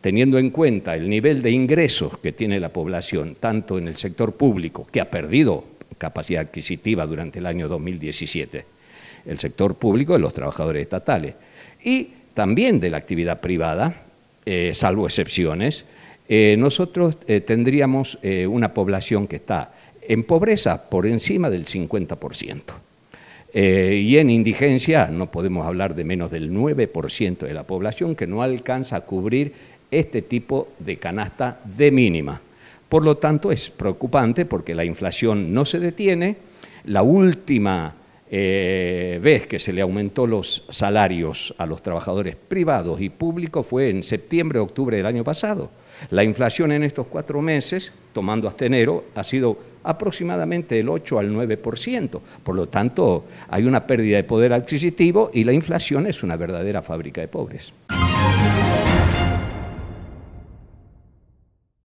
teniendo en cuenta el nivel de ingresos que tiene la población, tanto en el sector público, que ha perdido capacidad adquisitiva durante el año 2017, el sector público de los trabajadores estatales, y también de la actividad privada, eh, salvo excepciones, eh, nosotros eh, tendríamos una población que está en pobreza por encima del 50%. y en indigencia no podemos hablar de menos del 9% de la población que no alcanza a cubrir este tipo de canasta de mínima. Por lo tanto, es preocupante porque la inflación no se detiene. La última eh, vez que se le aumentó los salarios a los trabajadores privados y públicos fue en septiembre, octubre del año pasado. La inflación en estos cuatro meses, tomando hasta enero, ha sido aproximadamente del 8 al 9%. Por lo tanto, hay una pérdida de poder adquisitivo y la inflación es una verdadera fábrica de pobres.